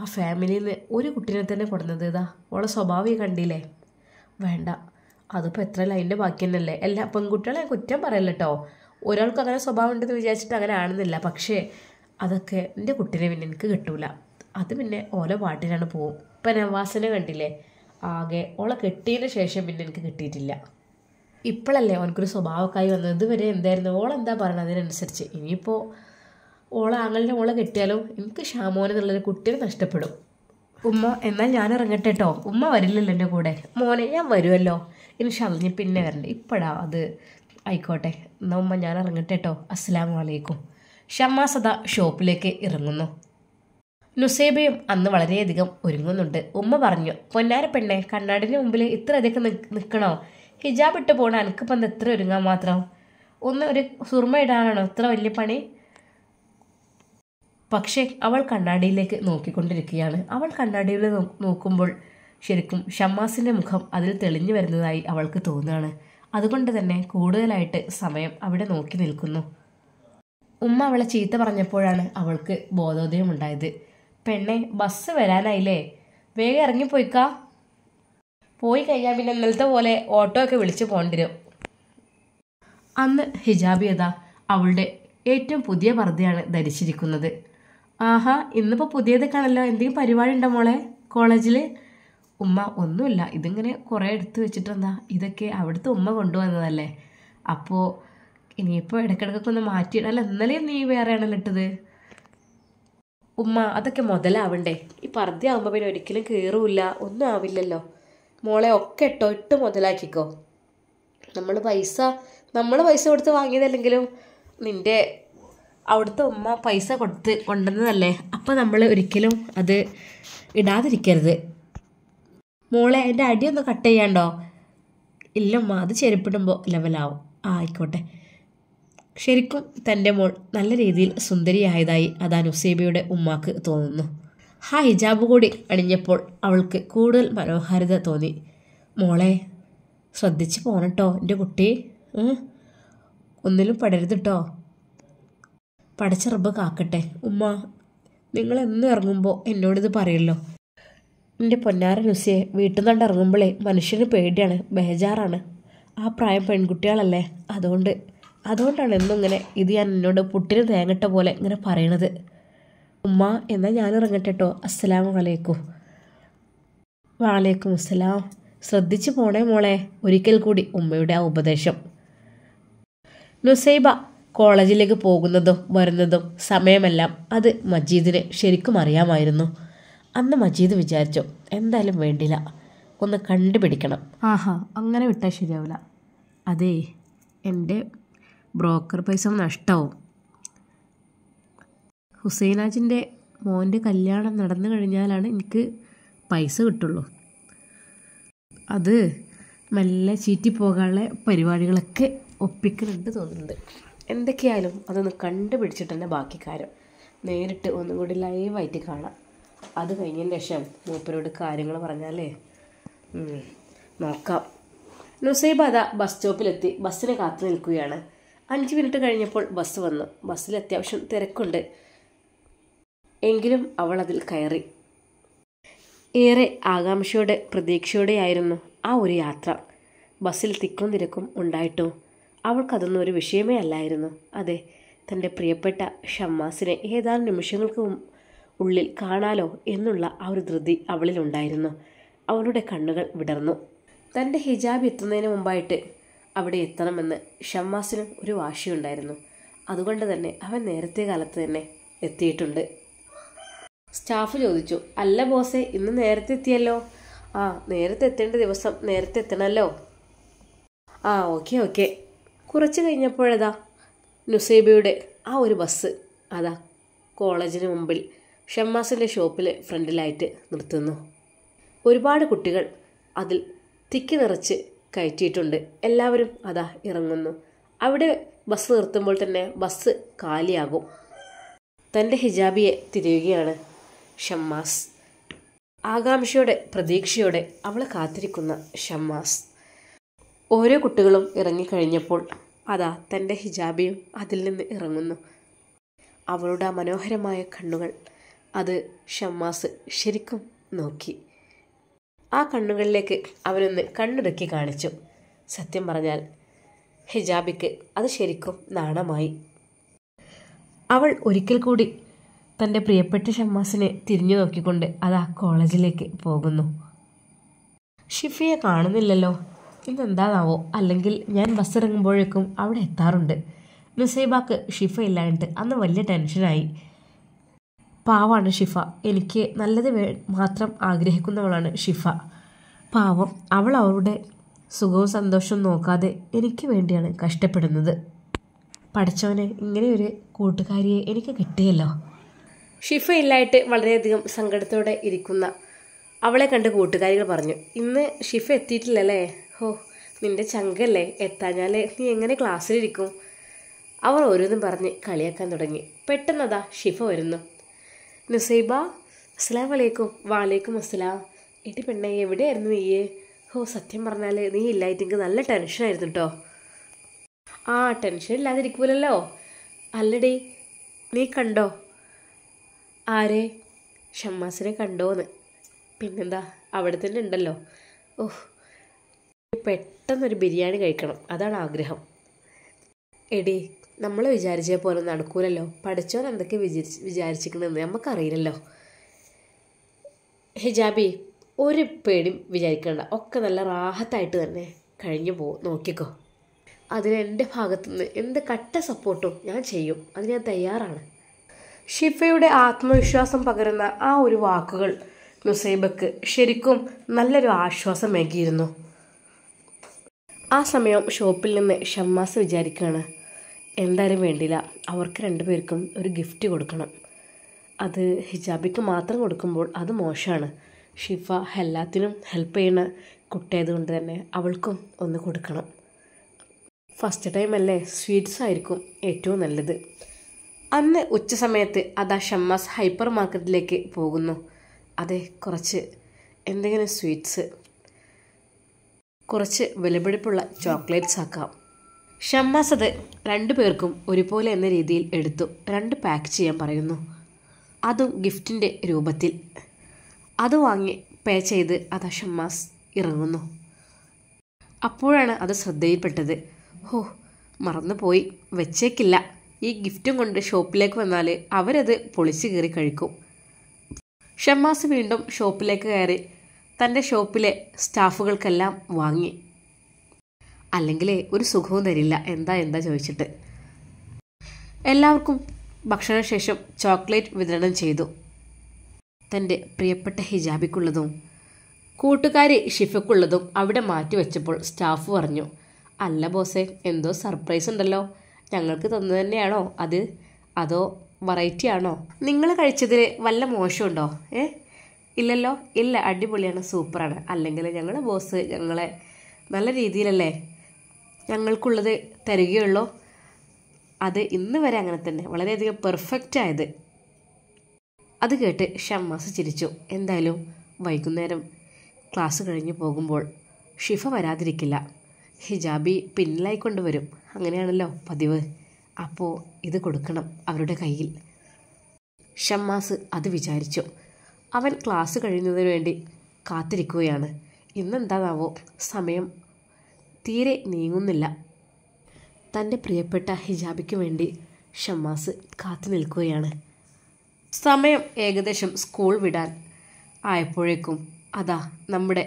ആ ഫാമിലിയിൽ നിന്ന് ഒരു കുട്ടീനെ തന്നെ കൊടുന്നത് ഇതാ ഓളെ സ്വഭാവം കണ്ടില്ലേ വേണ്ട അതിപ്പോൾ എത്ര ലൈൻ്റെ ബാക്കി തന്നെയല്ലേ എല്ലാ പെൺകുട്ടികളെ കുറ്റം പറയല്ലോ കേട്ടോ ഒരാൾക്ക് അങ്ങനെ സ്വഭാവം ഉണ്ടെന്ന് വിചാരിച്ചിട്ട് അങ്ങനെ ആണെന്നില്ല പക്ഷേ അതൊക്കെ എൻ്റെ കുട്ടീനെ പിന്നെ എനിക്ക് കിട്ടൂല അത് പിന്നെ ഓല പാട്ടിനാണ് പോവും ഇപ്പം നവാസിനെ കണ്ടില്ലേ ആകെ ഓള കെട്ടിയതിന് ശേഷം പിന്നെ എനിക്ക് കിട്ടിയിട്ടില്ല ഇപ്പോഴല്ലേ അവനക്കൊരു സ്വഭാവക്കായി വന്നത് ഇതുവരെ എന്തായിരുന്നു ഓളെന്താ പറയുന്നത് അതിനനുസരിച്ച് ഇനിയിപ്പോൾ ഓള ആങ്ങളിനെ ഓളെ കെട്ടിയാലോ എനിക്ക് ഷാമോൻ എന്നുള്ളൊരു കുട്ടീനെ നഷ്ടപ്പെടും ഉമ്മ എന്നാൽ ഞാൻ ഇറങ്ങട്ടെ കേട്ടോ ഉമ്മ വരില്ലല്ലോ എൻ്റെ കൂടെ മോനെ ഞാൻ വരുമല്ലോ ഇനി ഷളഞ്ഞ് പിന്നെ വരണ്ടേ ഇപ്പോഴാ അത് ആയിക്കോട്ടെ എന്നാ ഉമ്മ ഞാൻ ഇറങ്ങട്ടെ കേട്ടോ അസ്സാം വലൈക്കും ഷമ്മ സദ ഷോപ്പിലേക്ക് ഇറങ്ങുന്നു നുസേബയും അന്ന് വളരെയധികം ഒരുങ്ങുന്നുണ്ട് ഉമ്മ പറഞ്ഞു പൊന്നാര പെണ്ണെ കണ്ണാടിന് മുമ്പിൽ ഇത്രയധികം നിൽക്കണോ ഹിജാബ് ഇട്ട് പോകണം എനിക്കിപ്പം എത്ര ഒരുങ്ങാൻ മാത്രം ഒന്ന് ഒരു സുർമ ഇടാനാണോ ഇത്ര വലിയ പണി പക്ഷേ അവൾ കണ്ണാടിയിലേക്ക് നോക്കിക്കൊണ്ടിരിക്കുകയാണ് അവൾ കണ്ണാടിയിൽ നോക്കുമ്പോൾ ശരിക്കും ഷമ്മാസിൻ്റെ മുഖം അതിൽ തെളിഞ്ഞു വരുന്നതായി അവൾക്ക് തോന്നുകയാണ് അതുകൊണ്ട് തന്നെ കൂടുതലായിട്ട് സമയം അവിടെ നോക്കി നിൽക്കുന്നു ഉമ്മ അവളെ ചീത്ത പറഞ്ഞപ്പോഴാണ് അവൾക്ക് ബോധോദയം ഉണ്ടായത് പെണ്ണെ ബസ് വരാനായില്ലേ വേഗം ഇറങ്ങിപ്പോയിക്കാ പോയി കഴിഞ്ഞാൽ പിന്നെ ഇന്നലത്തെ പോലെ ഓട്ടോ ഒക്കെ വിളിച്ച് പോകേണ്ടി അന്ന് ഹിജാബിയത അവളുടെ ഏറ്റവും പുതിയ പർദ്ധയാണ് ധരിച്ചിരിക്കുന്നത് ആഹാ ഇന്നിപ്പോൾ പുതിയത് കാണല്ലോ എന്തെങ്കിലും പരിപാടി ഉണ്ടോ മോളെ കോളേജിൽ ഉമ്മ ഒന്നുമില്ല ഇതിങ്ങനെ കുറേ എടുത്തു വെച്ചിട്ടെന്താ ഇതൊക്കെ അവിടുത്തെ ഉമ്മ കൊണ്ടുവന്നതല്ലേ അപ്പോൾ ഇനിയിപ്പോൾ ഇടയ്ക്കിടയ്ക്കൊക്കെ ഒന്ന് മാറ്റിയിടാല്ല ഇന്നലെയും നീ വേറെയാണല്ലോ ഇട്ടത് ഉമ്മ അതൊക്കെ മുതലാവണ്ടേ ഈ പർദ്ദയാകുമ്പോൾ പിന്നെ ഒരിക്കലും കീറൂല ഒന്നും ആവില്ലല്ലോ മോളെ ഒക്കെ ഇട്ടോ ഇട്ട് മുതലാക്കിക്കോ നമ്മൾ പൈസ നമ്മൾ പൈസ കൊടുത്ത് വാങ്ങിയതല്ലെങ്കിലും നിൻ്റെ അവിടുത്തെ ഉമ്മ പൈസ കൊടുത്ത് കൊണ്ടുവന്നതല്ലേ അപ്പോൾ നമ്മൾ ഒരിക്കലും അത് ഇടാതിരിക്കരുത് മോളെ എൻ്റെ അടിയൊന്ന് കട്ട് ചെയ്യാണ്ടോ ഇല്ലമ്മ അത് ചെരുപ്പിടുമ്പോൾ ലെവലാവും ആയിക്കോട്ടെ ശരിക്കും തൻ്റെ മോൾ നല്ല രീതിയിൽ സുന്ദരിയായതായി അതാ നുസേബയുടെ ഉമ്മാക്ക് തോന്നുന്നു ആ ഹിജാബ് കൂടി അണിഞ്ഞപ്പോൾ അവൾക്ക് കൂടുതൽ മനോഹാരിത തോന്നി മോളെ ശ്രദ്ധിച്ച് പോണട്ടോ എൻ്റെ കുട്ടി ഒന്നിലും പടരുത് കേട്ടോ പടച്ചെറുമ്പ് കാക്കട്ടെ ഉമ്മ നിങ്ങൾ ഇറങ്ങുമ്പോൾ എന്നോടിത് പറയല്ലോ എൻ്റെ പൊന്നാര ലുസിയെ വീട്ടിൽ നിന്ന് ഇറങ്ങുമ്പോഴേ മനുഷ്യന് പേടിയാണ് ബേജാറാണ് ആ പ്രായം പെൺകുട്ടികളല്ലേ അതുകൊണ്ട് അതുകൊണ്ടാണ് എന്നും ഇങ്ങനെ ഇത് ഞാൻ എന്നോട് പുട്ടിന് തേങ്ങട്ട പോലെ ഇങ്ങനെ പറയണത് ഉമ്മ എന്നാൽ ഞാൻ ഇറങ്ങട്ടെ കേട്ടോ അസ്സലാമു വലൈക്കും വാലേക്കും അസ്സലാം ശ്രദ്ധിച്ചു പോണേ മോളെ ഒരിക്കൽ കൂടി ഉമ്മയുടെ ആ ഉപദേശം നുസൈബ കോളേജിലേക്ക് പോകുന്നതും വരുന്നതും സമയമെല്ലാം അത് മജീദിന് ശരിക്കും അറിയാമായിരുന്നു അന്ന് മജീദ് വിചാരിച്ചു എന്തായാലും വേണ്ടില്ല ഒന്ന് കണ്ടുപിടിക്കണം ആഹാ അങ്ങനെ വിട്ടാൽ ശരിയാവില്ല അതേ എൻ്റെ ബ്രോക്കർ പൈസ നഷ്ടവും ഹുസൈനാജിൻ്റെ മോൻ്റെ കല്യാണം നടന്നു കഴിഞ്ഞാലാണ് എനിക്ക് പൈസ കിട്ടുള്ളൂ അത് മെല്ലെ ചീറ്റി പോകാനുള്ള പരിപാടികളൊക്കെ ഒപ്പിക്കുന്നുണ്ട് തോന്നുന്നുണ്ട് എന്തൊക്കെയായാലും അതൊന്ന് കണ്ടുപിടിച്ചിട്ട് തന്നെ ബാക്കി കാര്യം നേരിട്ട് ഒന്നും കൂടി ലൈവായിട്ട് കാണാം അത് കഴിഞ്ഞതിന് ശേഷം മൂപ്പരോട് കാര്യങ്ങൾ പറഞ്ഞാലേ നോക്കാം നുസൈബ് അത ബസ് സ്റ്റോപ്പിലെത്തി ബസ്സിനെ കാത്തു നിൽക്കുകയാണ് അഞ്ച് മിനിറ്റ് കഴിഞ്ഞപ്പോൾ ബസ് വന്നു ബസ്സിൽ അത്യാവശ്യം തിരക്കുണ്ട് എങ്കിലും അവൾ അതിൽ കയറി ഏറെ ആകാംക്ഷയോടെ പ്രതീക്ഷയോടെയായിരുന്നു ആ ഒരു യാത്ര ബസ്സിൽ തിക്കും തിരക്കും ഉണ്ടായിട്ടോ അവൾക്കതൊന്നും ഒരു വിഷയമേ അല്ലായിരുന്നു അതെ തൻ്റെ പ്രിയപ്പെട്ട ഷമ്മാസിനെ ഏതാനും നിമിഷങ്ങൾക്ക് ഉള്ളിൽ കാണാലോ എന്നുള്ള ആ ഒരു ധൃതി അവളിലുണ്ടായിരുന്നു അവളുടെ കണ്ണുകൾ വിടർന്നു തൻ്റെ ഹിജാബ് എത്തുന്നതിന് മുമ്പായിട്ട് അവിടെ എത്തണമെന്ന് ഷമ്മാസിനും ഒരു വാശിയുണ്ടായിരുന്നു അതുകൊണ്ട് തന്നെ അവൻ നേരത്തെ കാലത്ത് തന്നെ എത്തിയിട്ടുണ്ട് സ്റ്റാഫ് ചോദിച്ചു അല്ല ബോസേ ഇന്ന് നേരത്തെ എത്തിയല്ലോ ആ നേരത്തെ എത്തേണ്ട ദിവസം നേരത്തെ എത്തണമല്ലോ ആ ഓക്കെ ഓക്കെ കുറച്ച് കഴിഞ്ഞപ്പോഴതാ നുസൈബയുടെ ആ ഒരു ബസ് അതാ കോളേജിന് മുമ്പിൽ ഷമ്മാസിൻ്റെ ഷോപ്പിലെ ഫ്രണ്ടിലായിട്ട് നിർത്തുന്നു ഒരുപാട് കുട്ടികൾ അതിൽ തിക്കി നിറച്ച് കയറ്റിയിട്ടുണ്ട് എല്ലാവരും അതാ ഇറങ്ങുന്നു അവിടെ ബസ് നിർത്തുമ്പോൾ തന്നെ ബസ് കാലിയാകും തൻ്റെ ഹിജാബിയെ തിരയുകയാണ് ഷമ്മാസ് ആകാംക്ഷയോടെ പ്രതീക്ഷയോടെ അവളെ കാത്തിരിക്കുന്ന ഷമ്മാസ് ഓരോ കുട്ടികളും ഇറങ്ങിക്കഴിഞ്ഞപ്പോൾ അതാ തൻ്റെ ഹിജാബിയും അതിൽ നിന്ന് ഇറങ്ങുന്നു അവളുടെ മനോഹരമായ കണ്ണുകൾ അത് ഷമ്മാസ് ശരിക്കും നോക്കി ആ കണ്ണുകളിലേക്ക് അവനൊന്ന് കണ്ണിറക്കി കാണിച്ചു സത്യം പറഞ്ഞാൽ ഹിജാബിക്ക് അത് ശരിക്കും നാണമായി അവൾ ഒരിക്കൽ കൂടി തൻ്റെ പ്രിയപ്പെട്ട ഷമ്മാസിനെ തിരിഞ്ഞു നോക്കിക്കൊണ്ട് അത് ആ കോളേജിലേക്ക് പോകുന്നു ഷിഫിയെ കാണുന്നില്ലല്ലോ ഇന്നെന്താണാവോ അല്ലെങ്കിൽ ഞാൻ ബസ് ഇറങ്ങുമ്പോഴേക്കും അവിടെ എത്താറുണ്ട് നുസൈബാക്ക് ഷിഫ ഇല്ലാഞ്ഞിട്ട് അന്ന് വലിയ ടെൻഷനായി പാവമാണ് ഷിഫ എനിക്ക് നല്ലത് മാത്രം ആഗ്രഹിക്കുന്നവളാണ് ഷിഫ പാവം അവൾ അവളുടെ സുഖവും സന്തോഷവും നോക്കാതെ എനിക്ക് വേണ്ടിയാണ് കഷ്ടപ്പെടുന്നത് പഠിച്ചവനെ ഇങ്ങനെയൊരു കൂട്ടുകാരിയെ എനിക്ക് കിട്ടിയല്ലോ ഷിഫ ഇല്ലായിട്ട് വളരെയധികം സങ്കടത്തോടെ ഇരിക്കുന്ന അവളെ കണ്ട് കൂട്ടുകാരികൾ പറഞ്ഞു ഇന്ന് ഷിഫ എത്തിയിട്ടില്ലല്ലേ ഹോ നിന്റെ ചങ്കല്ലേ എത്താഞ്ഞാൽ നീ എങ്ങനെ ക്ലാസ്സിലിരിക്കും അവർ ഓരോന്നും പറഞ്ഞ് കളിയാക്കാൻ തുടങ്ങി പെട്ടെന്നതാ ഷിഫ വരുന്നു നുസൈബ അസ്സലാം വലൈക്കും വാലേക്കും അസ്സലാം എടി പെണ്ണെ എവിടെയായിരുന്നു നീ ഓ സത്യം പറഞ്ഞാൽ നീ എനിക്ക് നല്ല ടെൻഷനായിരുന്നു കേട്ടോ ആ ടെൻഷൻ ഇല്ലാതിരിക്കൂലല്ലോ അല്ലടി നീ കണ്ടോ ആരെ ഷമ്മാസിനെ കണ്ടോന്ന് പിന്നെന്താ അവിടെ തന്നെ ഉണ്ടല്ലോ ഓഹ് പെട്ടെന്നൊരു ബിരിയാണി കഴിക്കണം അതാണ് ആഗ്രഹം എടി നമ്മൾ വിചാരിച്ച പോലെ നടക്കൂലല്ലോ പഠിച്ചവൻ എന്തൊക്കെ വിചാരിച്ച് വിചാരിച്ചിരിക്കണമെന്ന് നമുക്കറിയില്ലല്ലോ ഹിജാബി ഒരു പേടിയും വിചാരിക്കണ്ട ഒക്കെ നല്ല റാഹത്തായിട്ട് തന്നെ കഴിഞ്ഞു പോ നോക്കിക്കോ അതിന് എൻ്റെ ഭാഗത്തുനിന്ന് എന്ത് കട്ട സപ്പോർട്ടും ഞാൻ ചെയ്യും അത് ഞാൻ തയ്യാറാണ് ഷിഫയുടെ ആത്മവിശ്വാസം പകരുന്ന ആ ഒരു വാക്കുകൾ നുസൈബക്ക് ശരിക്കും നല്ലൊരു ആശ്വാസമേകിയിരുന്നു ആ സമയം ഷോപ്പിൽ നിന്ന് ഷമ്മാസ് വിചാരിക്കുകയാണ് എന്തായാലും വേണ്ടില്ല അവർക്ക് രണ്ടുപേർക്കും ഒരു ഗിഫ്റ്റ് കൊടുക്കണം അത് ഹിജാബിക്ക് മാത്രം കൊടുക്കുമ്പോൾ അത് മോശമാണ് ഷിഫ എല്ലാത്തിനും ഹെൽപ്പ് ചെയ്യുന്ന കുട്ടിയായതുകൊണ്ട് തന്നെ അവൾക്കും ഒന്ന് കൊടുക്കണം ഫസ്റ്റ് ടൈം അല്ലേ സ്വീറ്റ്സ് ആയിരിക്കും ഏറ്റവും നല്ലത് അന്ന് ഉച്ച സമയത്ത് അതാ ഷമ്മാസ് ഹൈപ്പർ മാർക്കറ്റിലേക്ക് പോകുന്നു അതെ കുറച്ച് എന്തെങ്കിലും സ്വീറ്റ്സ് കുറച്ച് വിലപിടിപ്പുള്ള ചോക്ലേറ്റ്സ് ആക്കാം ഷമ്മാസത് രണ്ടു പേർക്കും ഒരുപോലെ എന്ന രീതിയിൽ എടുത്തു രണ്ട് പാക്ക് ചെയ്യാൻ പറയുന്നു അതും ഗിഫ്റ്റിൻ്റെ രൂപത്തിൽ അത് വാങ്ങി പേ ചെയ്ത് അത് ഷമ്മാസ് ഇറങ്ങുന്നു അപ്പോഴാണ് അത് ശ്രദ്ധയിൽപ്പെട്ടത് ഹോ മറന്നുപോയി വെച്ചേക്കില്ല ഈ ഗിഫ്റ്റും കൊണ്ട് ഷോപ്പിലേക്ക് വന്നാൽ അവരത് പൊളിച്ചു കയറി കഴിക്കും ഷമ്മാസ് വീണ്ടും ഷോപ്പിലേക്ക് കയറി തൻ്റെ ഷോപ്പിലെ സ്റ്റാഫുകൾക്കെല്ലാം വാങ്ങി അല്ലെങ്കിൽ ഒരു സുഖവും തരില്ല എന്താ എന്താ ചോദിച്ചിട്ട് എല്ലാവർക്കും ഭക്ഷണശേഷം ചോക്ലേറ്റ് വിതരണം ചെയ്തു തൻ്റെ പ്രിയപ്പെട്ട ഹിജാബിക്കുള്ളതും കൂട്ടുകാരി ഷിഫക്കുള്ളതും അവിടെ മാറ്റിവെച്ചപ്പോൾ സ്റ്റാഫ് പറഞ്ഞു അല്ല ബോസേ എന്തോ സർപ്രൈസ് ഉണ്ടല്ലോ ഞങ്ങൾക്ക് തന്നു തന്നെയാണോ അത് അതോ വെറൈറ്റി ആണോ നിങ്ങൾ കഴിച്ചതിൽ വല്ല മോശമുണ്ടോ ഏ ഇല്ലല്ലോ ഇല്ല അടിപൊളിയാണ് സൂപ്പറാണ് അല്ലെങ്കിൽ ഞങ്ങളുടെ ബോസ് ഞങ്ങളെ നല്ല രീതിയിലല്ലേ ഞങ്ങൾക്കുള്ളത് തരികയുള്ളൂ അത് ഇന്ന് വരെ അങ്ങനെ തന്നെ വളരെയധികം പെർഫെക്റ്റ് ആയത് അത് കേട്ട് ഷമ്മാസ് ചിരിച്ചു എന്തായാലും വൈകുന്നേരം ക്ലാസ് കഴിഞ്ഞ് പോകുമ്പോൾ ഷിഫ വരാതിരിക്കില്ല ഹിജാബി പിന്നിലായി കൊണ്ടുവരും അങ്ങനെയാണല്ലോ പതിവ് അപ്പോൾ ഇത് കൊടുക്കണം അവരുടെ കയ്യിൽ ഷമ്മാസ് അത് വിചാരിച്ചു അവൻ ക്ലാസ് കഴിയുന്നതിന് വേണ്ടി കാത്തിരിക്കുകയാണ് ഇന്നെന്താണാവോ സമയം തീരെ നീങ്ങുന്നില്ല തൻ്റെ പ്രിയപ്പെട്ട ഹിജാബിക്ക് വേണ്ടി ഷമ്മാസ് കാത്തു നിൽക്കുകയാണ് സമയം ഏകദേശം സ്കൂൾ വിടാൻ ആയപ്പോഴേക്കും അതാ നമ്മുടെ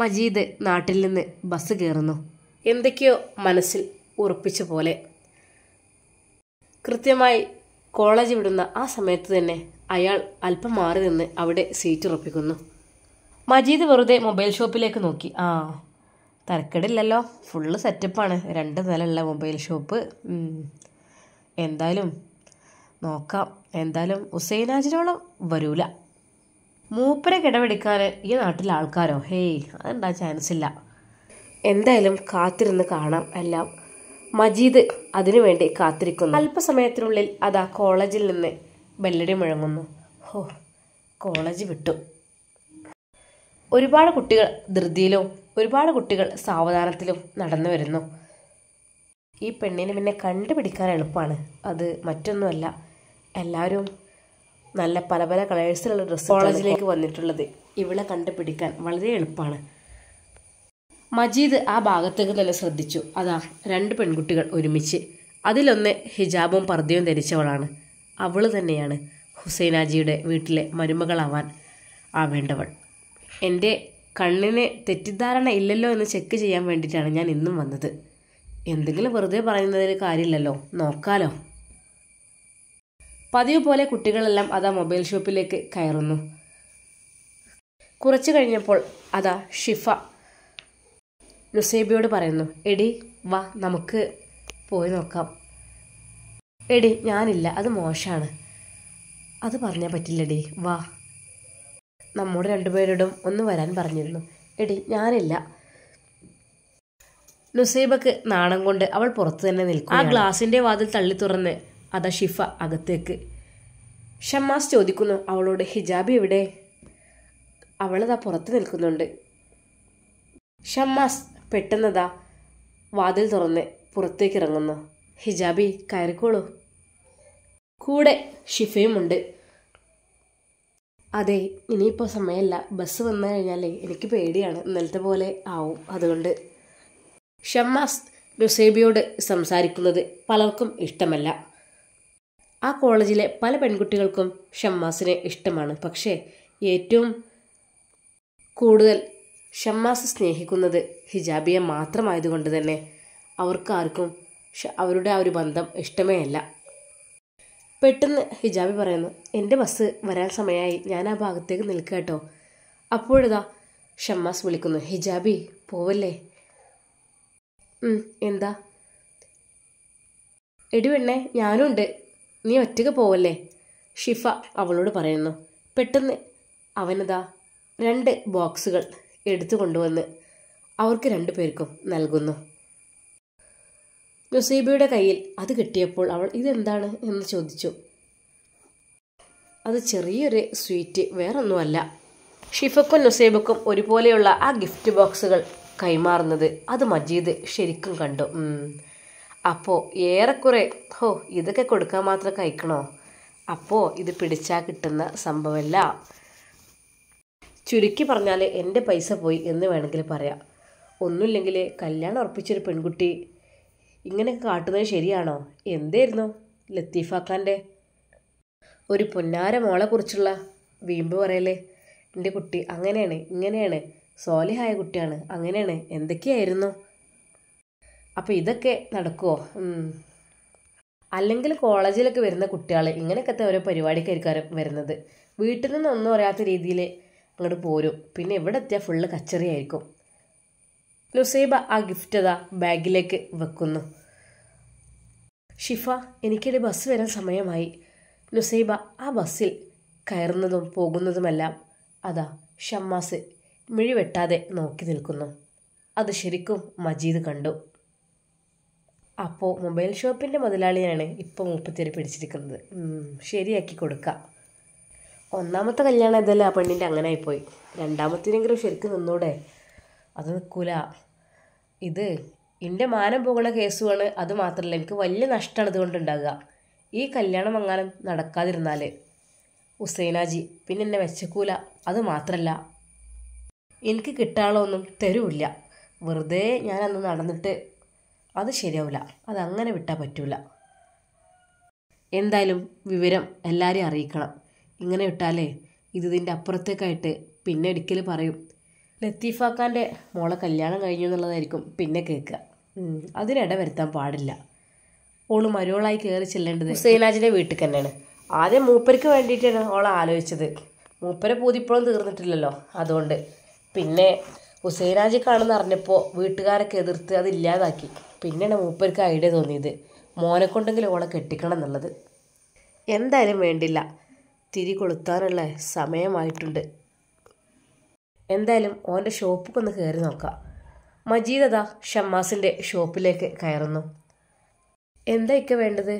മജീദ് നാട്ടിൽ നിന്ന് ബസ് കയറുന്നു എന്തൊക്കെയോ മനസ്സിൽ ഉറപ്പിച്ച പോലെ കൃത്യമായി കോളേജ് വിടുന്ന ആ സമയത്ത് തന്നെ അയാൾ അല്പം മാറി നിന്ന് അവിടെ സീറ്റ് ഉറപ്പിക്കുന്നു മജീദ് വെറുതെ മൊബൈൽ ഷോപ്പിലേക്ക് നോക്കി ആ തരക്കേടില്ലല്ലോ ഫുള്ള് സെറ്റപ്പാണ് രണ്ട് നിലയുള്ള മൊബൈൽ ഷോപ്പ് എന്തായാലും നോക്കാം എന്തായാലും ഉസൈനാജിനോളം വരൂല മൂപ്പരെ കിടവെടുക്കാൻ ഈ നാട്ടിലെ ആൾക്കാരോ ഹേയ് അതുണ്ടാ ചാൻസ് ഇല്ല എന്തായാലും കാത്തിരുന്ന് കാണാം എല്ലാം മജീദ് അതിനുവേണ്ടി കാത്തിരിക്കുന്നു അല്പസമയത്തിനുള്ളിൽ അതാ കോളേജിൽ നിന്ന് ബെല്ലടി മുഴങ്ങുന്നു ഹോ കോളേജ് വിട്ടു ഒരുപാട് കുട്ടികൾ ധൃതിയിലും ഒരുപാട് കുട്ടികൾ സാവധാനത്തിലും നടന്നു വരുന്നു ഈ പെണ്ണിനെ പിന്നെ കണ്ടുപിടിക്കാൻ എളുപ്പമാണ് അത് മറ്റൊന്നുമല്ല എല്ലാവരും നല്ല പല പല കളേഴ്സിലുള്ള ഡ്രസ്സ് കോളേജിലേക്ക് വന്നിട്ടുള്ളത് ഇവളെ കണ്ടുപിടിക്കാൻ വളരെ എളുപ്പമാണ് മജീദ് ആ ഭാഗത്തേക്ക് തന്നെ ശ്രദ്ധിച്ചു അതാ രണ്ട് പെൺകുട്ടികൾ ഒരുമിച്ച് അതിലൊന്ന് ഹിജാബും പർദ്ദയും ധരിച്ചവളാണ് അവൾ തന്നെയാണ് ഹുസൈനാജിയുടെ വീട്ടിലെ മരുമകളാവാൻ ആവേണ്ടവൾ എൻ്റെ കണ്ണിന് തെറ്റിദ്ധാരണ ഇല്ലല്ലോ എന്ന് ചെക്ക് ചെയ്യാൻ വേണ്ടിയിട്ടാണ് ഞാൻ ഇന്നും വന്നത് എന്തെങ്കിലും വെറുതെ പറയുന്നതിൽ കാര്യമില്ലല്ലോ നോക്കാലോ പതിവ് പോലെ കുട്ടികളെല്ലാം അതാ മൊബൈൽ ഷോപ്പിലേക്ക് കയറുന്നു കുറച്ചു കഴിഞ്ഞപ്പോൾ അതാ ഷിഫ നുസേബിയോട് പറയുന്നു എടി വാ നമുക്ക് പോയി നോക്കാം എടി ഞാനില്ല അത് മോശമാണ് അത് പറഞ്ഞാൽ പറ്റില്ലടി വാ നമ്മോട് രണ്ടുപേരോടും ഒന്ന് വരാൻ പറഞ്ഞിരുന്നു എടി ഞാനില്ല നുസൈബക്ക് നാണം കൊണ്ട് അവൾ പുറത്തു തന്നെ നിൽക്കും ആ ഗ്ലാസിന്റെ വാതിൽ തള്ളി തുറന്ന് അതാ ഷിഫ അകത്തേക്ക് ഷമ്മാസ് ചോദിക്കുന്നു അവളോട് ഹിജാബ് എവിടെ അവളതാ പുറത്ത് നിൽക്കുന്നുണ്ട് ഷമ്മാസ് പെട്ടെന്നതാ വാതിൽ തുറന്ന് പുറത്തേക്ക് ഇറങ്ങുന്നു ഹിജാബി കയറിക്കോളൂ കൂടെ ഷിഫയുമുണ്ട് അതെ ഇനിയിപ്പോൾ സമയമല്ല ബസ് വന്നു കഴിഞ്ഞാലേ എനിക്ക് പേടിയാണ് ഇന്നലത്തെ പോലെ ആവും അതുകൊണ്ട് ഷമ്മാസ് നുസേബിയോട് സംസാരിക്കുന്നത് പലർക്കും ഇഷ്ടമല്ല ആ കോളേജിലെ പല പെൺകുട്ടികൾക്കും ഷമ്മാസിനെ ഇഷ്ടമാണ് പക്ഷേ ഏറ്റവും കൂടുതൽ ഷമ്മാസ് സ്നേഹിക്കുന്നത് ഹിജാബിയെ മാത്രമായതുകൊണ്ട് തന്നെ അവർക്കാർക്കും അവരുടെ ആ ഒരു ബന്ധം ഇഷ്ടമേ അല്ല പെട്ടെന്ന് ഹിജാബി പറയുന്നു എൻ്റെ ബസ് വരാൻ സമയമായി ഞാൻ ആ ഭാഗത്തേക്ക് നിൽക്കുക കേട്ടോ അപ്പോഴിതാ ഷമ്മാസ് വിളിക്കുന്നു ഹിജാബി പോവല്ലേ എന്താ എടി പെണ്ണെ ഉണ്ട് നീ ഒറ്റയ്ക്ക് പോവല്ലേ ഷിഫ അവളോട് പറയുന്നു പെട്ടെന്ന് അവനതാ രണ്ട് ബോക്സുകൾ എടുത്തു കൊണ്ടുവന്ന് അവർക്ക് രണ്ടു പേർക്കും നൽകുന്നു യുസീബയുടെ കയ്യിൽ അത് കിട്ടിയപ്പോൾ അവൾ ഇതെന്താണ് എന്ന് ചോദിച്ചു അത് ചെറിയൊരു സ്വീറ്റ് വേറൊന്നുമല്ല ഷിഫക്കും നുസൈബക്കും ഒരുപോലെയുള്ള ആ ഗിഫ്റ്റ് ബോക്സുകൾ കൈമാറുന്നത് അത് മജീദ് ശരിക്കും കണ്ടു അപ്പോൾ ഏറെക്കുറെ ഹോ ഇതൊക്കെ കൊടുക്കാൻ മാത്രം കഴിക്കണോ അപ്പോൾ ഇത് പിടിച്ചാൽ കിട്ടുന്ന സംഭവമല്ല ചുരുക്കി പറഞ്ഞാൽ എൻ്റെ പൈസ പോയി എന്ന് വേണമെങ്കിൽ പറയാം ഒന്നുമില്ലെങ്കിൽ കല്യാണം ഉറപ്പിച്ചൊരു പെൺകുട്ടി ഇങ്ങനെ കാട്ടുന്നത് ശരിയാണോ എന്തായിരുന്നു ഖാൻ്റെ ഒരു പൊന്നാര മോളെക്കുറിച്ചുള്ള വീമ്പ് പറയല്ലേ എൻ്റെ കുട്ടി അങ്ങനെയാണ് ഇങ്ങനെയാണ് സോലിഹായ കുട്ടിയാണ് അങ്ങനെയാണ് എന്തൊക്കെയായിരുന്നു അപ്പോൾ ഇതൊക്കെ നടക്കുമോ അല്ലെങ്കിൽ കോളേജിലൊക്കെ വരുന്ന കുട്ടികൾ ഇങ്ങനെയൊക്കെ ഓരോ പരിപാടിക്കായിരിക്കും വരുന്നത് വീട്ടിൽ നിന്നൊന്നും അറിയാത്ത രീതിയിൽ അങ്ങോട്ട് പോരും പിന്നെ ഇവിടെ എത്തിയാൽ ഫുള്ള് കച്ചറിയായിരിക്കും ലുസൈബ ആ ഗിഫ്റ്റ് അതാ ബാഗിലേക്ക് വെക്കുന്നു ഷിഫ എനിക്കൊരു ബസ് വരാൻ സമയമായി ലുസൈബ ആ ബസ്സിൽ കയറുന്നതും പോകുന്നതുമെല്ലാം അതാ ഷമ്മാസ് മിഴിവെട്ടാതെ നോക്കി നിൽക്കുന്നു അത് ശരിക്കും മജീദ് കണ്ടു അപ്പോൾ മൊബൈൽ ഷോപ്പിൻ്റെ മുതലാളിയാണ് ഇപ്പോൾ മുപ്പത്തിയേര് പിടിച്ചിരിക്കുന്നത് ശരിയാക്കി കൊടുക്കുക ഒന്നാമത്തെ കല്യാണം ഇതല്ല ആ പെണ്ണിൻ്റെ അങ്ങനെ ആയിപ്പോയി രണ്ടാമത്തേനെങ്കിലും ശരിക്കും നിന്നൂടെ അത് കുല ഇത് എൻ്റെ മാനം പോകുന്ന കേസുമാണ് അത് മാത്രമല്ല എനിക്ക് വലിയ നഷ്ടമാണ് ഇതുകൊണ്ട് ഉണ്ടാകുക ഈ കല്യാണം അങ്ങനെ നടക്കാതിരുന്നാൽ ഹുസൈനാജി പിന്നെ എന്നെ വെച്ചക്കൂല അത് മാത്രമല്ല എനിക്ക് കിട്ടാളൊന്നും തരൂല്ല വെറുതെ ഞാൻ അന്ന് നടന്നിട്ട് അത് ശരിയാവില്ല അതങ്ങനെ വിട്ടാൽ പറ്റൂല എന്തായാലും വിവരം എല്ലാവരെയും അറിയിക്കണം ഇങ്ങനെ വിട്ടാലേ ഇതിൻ്റെ അപ്പുറത്തേക്കായിട്ട് പിന്നെ ഒരിക്കൽ പറയും ലത്തീഫ ഖാൻ്റെ മോളെ കല്യാണം കഴിഞ്ഞു എന്നുള്ളതായിരിക്കും പിന്നെ കേൾക്കുക അതിനിട വരുത്താൻ പാടില്ല ഓള് മരുവളായി കയറി ചെല്ലേണ്ടത് ഹുസൈനാജിൻ്റെ വീട്ടിൽ തന്നെയാണ് ആദ്യം മൂപ്പർക്ക് വേണ്ടിയിട്ടാണ് ഓൾ ആലോചിച്ചത് മൂപ്പരെ പൂതിപ്പോഴും തീർന്നിട്ടില്ലല്ലോ അതുകൊണ്ട് പിന്നെ ഹുസൈനാജി കാണുന്ന അറിഞ്ഞപ്പോൾ വീട്ടുകാരൊക്കെ എതിർത്ത് അതില്ലാതാക്കി പിന്നെയാണ് മൂപ്പർക്ക് ഐഡിയ തോന്നിയത് മോനെ കൊണ്ടെങ്കിലും ഓളെ കെട്ടിക്കണം എന്നുള്ളത് എന്തായാലും വേണ്ടില്ല തിരി കൊളുത്താനുള്ള സമയമായിട്ടുണ്ട് എന്തായാലും ഓൻ്റെ ഒന്ന് കയറി നോക്കാം മജീദ് അതാ ഷമ്മാസിൻ്റെ ഷോപ്പിലേക്ക് കയറുന്നു എന്തായിക്ക വേണ്ടത്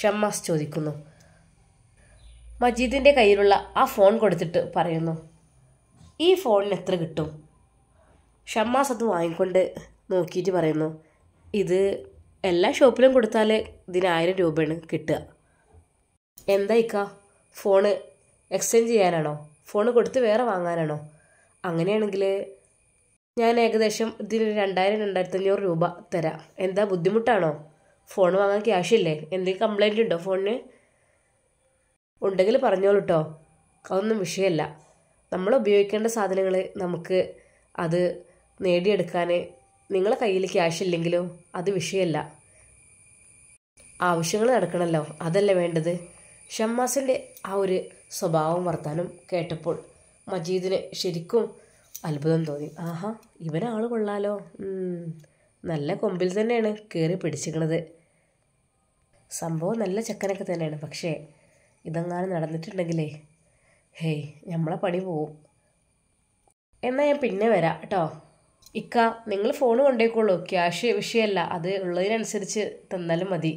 ഷമ്മാസ് ചോദിക്കുന്നു മജീദിൻ്റെ കയ്യിലുള്ള ആ ഫോൺ കൊടുത്തിട്ട് പറയുന്നു ഈ ഫോണിന് എത്ര കിട്ടും ഷമ്മാസ് അത് വാങ്ങിക്കൊണ്ട് നോക്കിയിട്ട് പറയുന്നു ഇത് എല്ലാ ഷോപ്പിലും കൊടുത്താൽ ഇതിന് ആയിരം രൂപയാണ് കിട്ടുക എന്തായിക്ക ഫോണ് എക്സ്ചേഞ്ച് ചെയ്യാനാണോ ഫോൺ കൊടുത്ത് വേറെ വാങ്ങാനാണോ അങ്ങനെയാണെങ്കിൽ ഞാൻ ഏകദേശം ഇതിന് രണ്ടായിരം അഞ്ഞൂറ് രൂപ തരാം എന്താ ബുദ്ധിമുട്ടാണോ ഫോൺ വാങ്ങാൻ ക്യാഷ് ഇല്ലേ എന്തെങ്കിലും കംപ്ലൈൻറ്റ് ഉണ്ടോ ഫോണിന് ഉണ്ടെങ്കിൽ പറഞ്ഞോളൂ കേട്ടോ അതൊന്നും വിഷയമല്ല നമ്മൾ ഉപയോഗിക്കേണ്ട സാധനങ്ങൾ നമുക്ക് അത് നേടിയെടുക്കാൻ നിങ്ങളെ കയ്യിൽ ക്യാഷ് ഇല്ലെങ്കിലും അത് വിഷയമല്ല ആവശ്യങ്ങൾ നടക്കണമല്ലോ അതല്ലേ വേണ്ടത് ഷമ്മാസിൻ്റെ ആ ഒരു സ്വഭാവം വർത്താനം കേട്ടപ്പോൾ മജീദിന് ശരിക്കും അത്ഭുതം തോന്നി ആഹാ ഇവനാൾ കൊള്ളാലോ നല്ല കൊമ്പിൽ തന്നെയാണ് കയറി പിടിച്ചിക്കണത് സംഭവം നല്ല ചക്കനൊക്കെ തന്നെയാണ് പക്ഷേ ഇതെങ്ങാനും നടന്നിട്ടുണ്ടെങ്കിലേ ഹേയ് നമ്മളെ പണി പോവും എന്നാൽ ഞാൻ പിന്നെ വരാം കേട്ടോ ഇക്ക നിങ്ങൾ ഫോൺ കൊണ്ടേക്കുള്ളൂ ക്യാഷ് വിഷയമല്ല അത് ഉള്ളതിനനുസരിച്ച് തന്നാലും മതി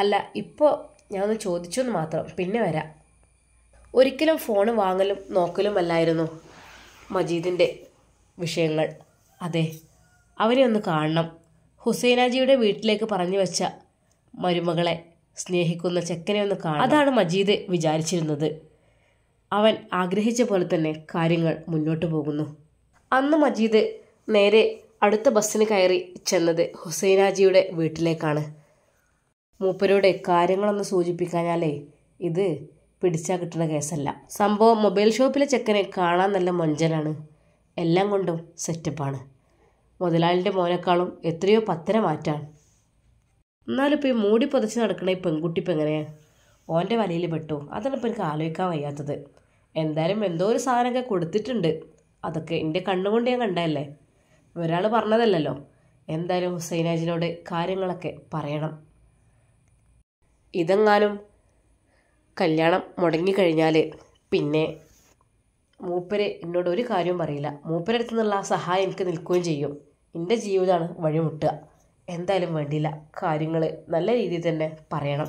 അല്ല ഇപ്പോൾ ഞാൻ ഒന്ന് ചോദിച്ചു എന്ന് മാത്രം പിന്നെ വരാം ഒരിക്കലും ഫോൺ വാങ്ങലും നോക്കലും അല്ലായിരുന്നു മജീദിൻ്റെ വിഷയങ്ങൾ അതെ അവരെ ഒന്ന് കാണണം ഹുസൈനാജിയുടെ വീട്ടിലേക്ക് പറഞ്ഞു വെച്ച മരുമകളെ സ്നേഹിക്കുന്ന ചെക്കനെ ഒന്ന് കാണാം അതാണ് മജീദ് വിചാരിച്ചിരുന്നത് അവൻ ആഗ്രഹിച്ച പോലെ തന്നെ കാര്യങ്ങൾ മുന്നോട്ട് പോകുന്നു അന്ന് മജീദ് നേരെ അടുത്ത ബസ്സിന് കയറി ചെന്നത് ഹുസൈനാജിയുടെ വീട്ടിലേക്കാണ് മൂപ്പരോട് കാര്യങ്ങളൊന്ന് സൂചിപ്പിക്കാഞ്ഞാലേ ഇത് പിടിച്ചാൽ കിട്ടുന്ന കേസല്ല സംഭവം മൊബൈൽ ഷോപ്പിലെ ചെക്കനെ കാണാൻ നല്ല മൊഞ്ചലാണ് എല്ലാം കൊണ്ടും സെറ്റപ്പാണ് മുതലാളിൻ്റെ മോനേക്കാളും എത്രയോ പത്തര മാറ്റാണ് എന്നാലും ഇപ്പോൾ ഈ മൂടി പുതച്ച് നടക്കണ ഈ പെൺകുട്ടി ഇപ്പം എങ്ങനെയാണ് ഓൻ്റെ വലയിൽ പെട്ടു അതാണ് ഇപ്പോൾ എനിക്ക് ആലോചിക്കാൻ വയ്യാത്തത് എന്തായാലും എന്തോ ഒരു സാധനമൊക്കെ കൊടുത്തിട്ടുണ്ട് അതൊക്കെ എൻ്റെ കണ്ണുകൊണ്ട് ഞാൻ കണ്ടതല്ലേ ഒരാൾ പറഞ്ഞതല്ലല്ലോ എന്തായാലും ഹുസൈനാജിനോട് കാര്യങ്ങളൊക്കെ പറയണം ഇതെങ്ങാനും കല്യാണം മുടങ്ങിക്കഴിഞ്ഞാൽ പിന്നെ മൂപ്പരെ എന്നോട് ഒരു കാര്യവും പറയില്ല മൂപ്പരെ അടുത്തു നിന്നുള്ള ആ സഹായം എനിക്ക് നിൽക്കുകയും ചെയ്യും എൻ്റെ ജീവിതമാണ് വഴിമുട്ടുക എന്തായാലും വേണ്ടിയില്ല കാര്യങ്ങൾ നല്ല രീതിയിൽ തന്നെ പറയണം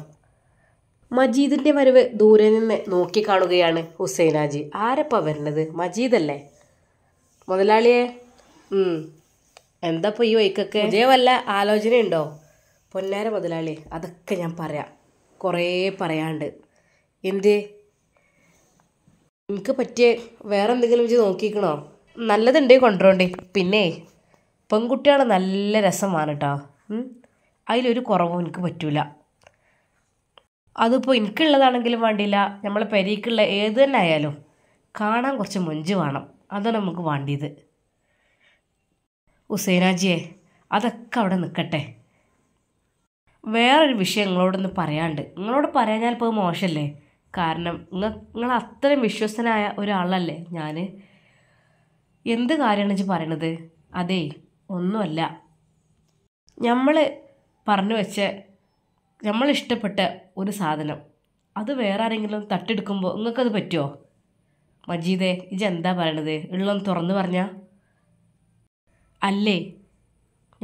മജീദിൻ്റെ വരവ് ദൂരെ നിന്ന് നോക്കിക്കാണുകയാണ് ഹുസൈനാജി ആരപ്പ വരുന്നത് മജീദല്ലേ മുതലാളിയെ എന്താ ഇപ്പോൾ ഈ വൈക്കൊക്കെ ഇതേ വല്ല ആലോചനയുണ്ടോ പൊന്നാര മുതലാളി അതൊക്കെ ഞാൻ പറയാം കുറേ പറയാണ്ട് എന്ത് എനിക്ക് പറ്റിയ വേറെ എന്തെങ്കിലും വെച്ച് നോക്കിക്കണോ നല്ലതുണ്ടേ കൊണ്ടുവരണ്ടേ പിന്നെ പെൺകുട്ടിയാണ് നല്ല രസമാണ് കേട്ടോ അതിലൊരു കുറവും എനിക്ക് പറ്റൂല അതിപ്പോൾ എനിക്കുള്ളതാണെങ്കിലും വേണ്ടിയില്ല നമ്മളെ പെരീക്കുള്ള ഏത് തന്നെ ആയാലും കാണാൻ കുറച്ച് മൊഞ്ച് വേണം അതാണ് നമുക്ക് വേണ്ടിയത് ഉസേനാജിയെ അതൊക്കെ അവിടെ നിൽക്കട്ടെ വേറൊരു വിഷയം നിങ്ങളോടൊന്ന് പറയാണ്ട് നിങ്ങളോട് പറയാഞ്ഞാൽ ഇപ്പോൾ മോശമല്ലേ കാരണം നിങ്ങൾ നിങ്ങൾ അത്രയും വിശ്വസ്തനായ ഒരാളല്ലേ ഞാൻ എന്ത് കാര്യമാണ് വെച്ച് പറയണത് അതെ ഒന്നുമല്ല നമ്മൾ പറഞ്ഞു വെച്ച നമ്മൾ ഇഷ്ടപ്പെട്ട ഒരു സാധനം അത് വേറെ ആരെങ്കിലും തട്ടെടുക്കുമ്പോൾ നിങ്ങൾക്കത് പറ്റുമോ മജീദേ ഇജെന്താ പറയണത് ഉള്ളൊന്ന് തുറന്ന് പറഞ്ഞാൽ അല്ലേ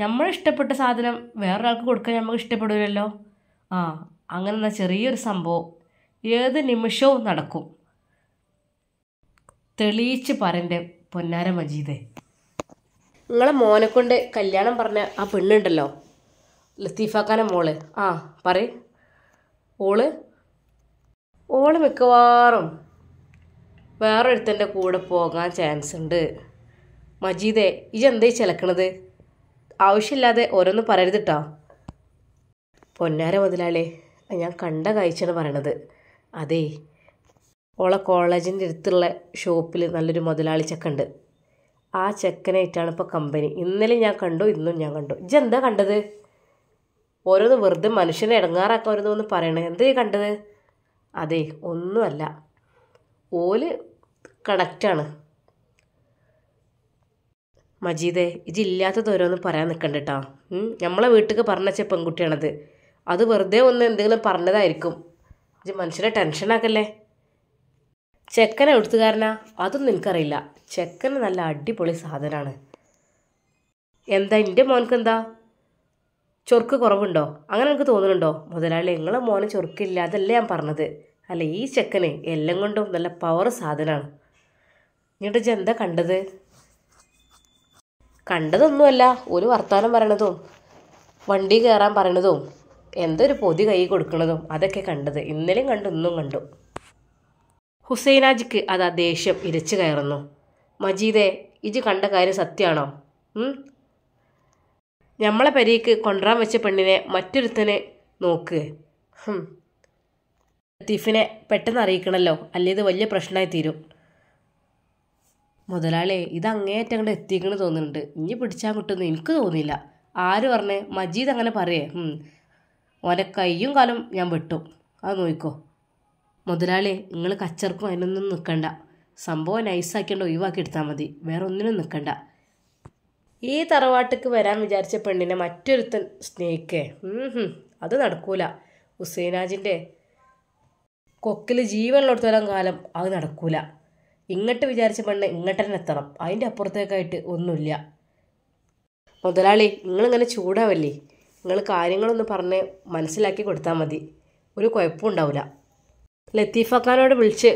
നമ്മൾ ഇഷ്ടപ്പെട്ട സാധനം വേറൊരാൾക്ക് കൊടുക്കാൻ നമുക്ക് ഇഷ്ടപ്പെടില്ലല്ലോ ആ അങ്ങനെ ചെറിയൊരു സംഭവം ഏത് നിമിഷവും നടക്കും തെളിയിച്ച് പറൻ്റെ പൊന്നാര മജീദേ നിങ്ങളെ മോനെ കൊണ്ട് കല്യാണം പറഞ്ഞ ആ പെണ്ണുണ്ടല്ലോ ലത്തീഫാക്കാനെ മോള് ആ പറ ഓള് ഓള് മിക്കവാറും വേറൊരുത്തൻ്റെ കൂടെ പോകാൻ ചാൻസ് ഉണ്ട് മജീദേ ഇജെന്തേ ചിലക്കണത് ആവശ്യമില്ലാതെ ഓരോന്നും പറയരുത് കേട്ടോ പൊന്നാര മുതലാളി ഞാൻ കണ്ട കാഴ്ചയാണ് പറയണത് അതേ ഓളെ കോളേജിൻ്റെ അടുത്തുള്ള ഷോപ്പിൽ നല്ലൊരു മുതലാളി ചെക്കുണ്ട് ആ ചെക്കനായിട്ടാണ് ഇപ്പോൾ കമ്പനി ഇന്നലെ ഞാൻ കണ്ടു ഇന്നും ഞാൻ കണ്ടു ഇജ് എന്താ കണ്ടത് ഓരോന്ന് വെറുതെ മനുഷ്യനെ ഇടങ്ങാറാക്കാൻ ഒന്ന് പറയണേ എന്തേ കണ്ടത് അതെ ഒന്നുമല്ല ഓല് കണക്റ്റാണ് മജീദേ ഇജില്ലാത്തതോരോന്ന് പറയാൻ നിൽക്കണ്ട കേട്ടോ നമ്മളെ വീട്ടിൽ പറഞ്ഞച്ച പെൺകുട്ടിയാണത് അത് വെറുതെ ഒന്ന് എന്തെങ്കിലും പറഞ്ഞതായിരിക്കും ഇത് മനുഷ്യനെ ടെൻഷനാക്കല്ലേ ചെക്കനെ എവിടുത്തുകാരനാ അതൊന്നും നിനക്കറിയില്ല ചെക്കന് നല്ല അടിപൊളി സാധനമാണ് എന്താ എൻ്റെ മോനക്ക് എന്താ ചൊർക്ക് കുറവുണ്ടോ അങ്ങനെ എനിക്ക് തോന്നുന്നുണ്ടോ മുതലാളി നിങ്ങളെ മോനെ ചൊറുക്കില്ല അതല്ല ഞാൻ പറഞ്ഞത് അല്ല ഈ ചെക്കന് എല്ലാം കൊണ്ടും നല്ല പവർ സാധനമാണ് നിങ്ങളുടെ ജന്ത എന്താ കണ്ടത് കണ്ടതൊന്നുമല്ല ഒരു വർത്തമാനം പറയണതും വണ്ടി കയറാൻ പറയണതും എന്തൊരു പൊതി കൈ കൊടുക്കണതും അതൊക്കെ കണ്ടത് ഇന്നലെയും കണ്ടു ഇന്നും കണ്ടു ഹുസൈനാജിക്ക് അത് ആ ദേഷ്യം ഇരച്ചു കയറുന്നു മജീദെ ഇജ് കണ്ട കാര്യം സത്യമാണോ നമ്മളെ പരിക്ക് കൊണ്ടുവരാൻ വെച്ച പെണ്ണിനെ മറ്റൊരുത്തനെ നോക്ക് ലത്തീഫിനെ പെട്ടെന്ന് അറിയിക്കണമല്ലോ ഇത് വലിയ പ്രശ്നമായി തീരും മുതലാളി ഇത് അങ്ങേയറ്റം അങ്ങോട്ട് എത്തിക്കണ് തോന്നുന്നുണ്ട് ഇനി പിടിച്ചാൽ കിട്ടുമെന്ന് എനിക്ക് തോന്നിയില്ല ആര് പറഞ്ഞേ മജീദ് അങ്ങനെ പറയേ ഓനെ കൈയും കാലും ഞാൻ വെട്ടും അത് നോക്കിക്കോ മുതലാളി നിങ്ങൾ കച്ചർക്കും അതിനൊന്നും നിൽക്കണ്ട സംഭവം നൈസാക്കിയണ്ട് ഒഴിവാക്കി എടുത്താൽ മതി വേറെ ഒന്നിനും നിൽക്കണ്ട ഈ തറവാട്ടിക്ക് വരാൻ വിചാരിച്ച പെണ്ണിനെ മറ്റൊരുത്തൻ സ്നേഹിക്കേ അത് നടക്കൂല ഹുസൈനാജിൻ്റെ കൊക്കിൽ ജീവനുള്ളിടത്തോളം കാലം അത് നടക്കൂല ഇങ്ങോട്ട് വിചാരിച്ച മണ്ണ് ഇങ്ങോട്ട് തന്നെ എത്തണം അതിൻ്റെ അപ്പുറത്തേക്കായിട്ട് ഒന്നുമില്ല മുതലാളി നിങ്ങളിങ്ങനെ ചൂടാവല്ലേ നിങ്ങൾ കാര്യങ്ങളൊന്ന് പറഞ്ഞ് മനസ്സിലാക്കി കൊടുത്താൽ മതി ഒരു കുഴപ്പവും ഉണ്ടാവില്ല ലത്തീഫാക്കാനോട് വിളിച്ച്